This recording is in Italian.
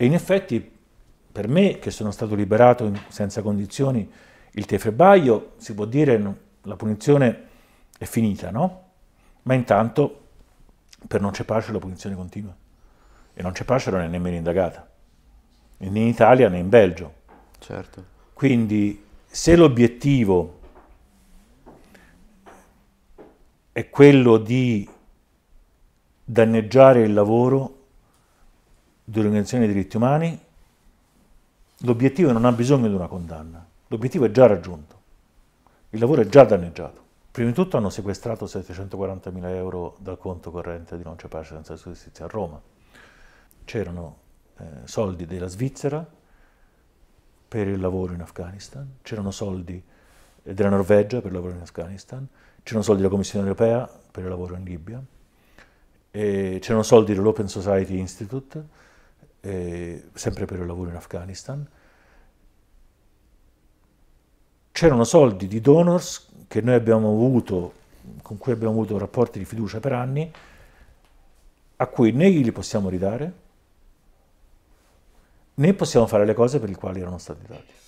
E in effetti per me, che sono stato liberato in, senza condizioni, il tefrebaio, si può dire no, la punizione è finita, no? Ma intanto per non c'è pace la punizione continua. E non c'è pace non è nemmeno indagata, né in Italia né in Belgio. Certo. Quindi se l'obiettivo è quello di danneggiare il lavoro dell'Organizzazione dei diritti umani, l'obiettivo non ha bisogno di una condanna, l'obiettivo è già raggiunto, il lavoro è già danneggiato. Prima di tutto hanno sequestrato 740.000 euro dal conto corrente di Non c'è pace senza giustizia a Roma. C'erano eh, soldi della Svizzera per il lavoro in Afghanistan, c'erano soldi eh, della Norvegia per il lavoro in Afghanistan, c'erano soldi della Commissione europea per il lavoro in Libia, c'erano soldi dell'Open Society Institute, eh, sempre per il lavoro in Afghanistan. C'erano soldi di donors che noi abbiamo avuto, con cui abbiamo avuto rapporti di fiducia per anni, a cui né li possiamo ridare, né possiamo fare le cose per le quali erano stati dati.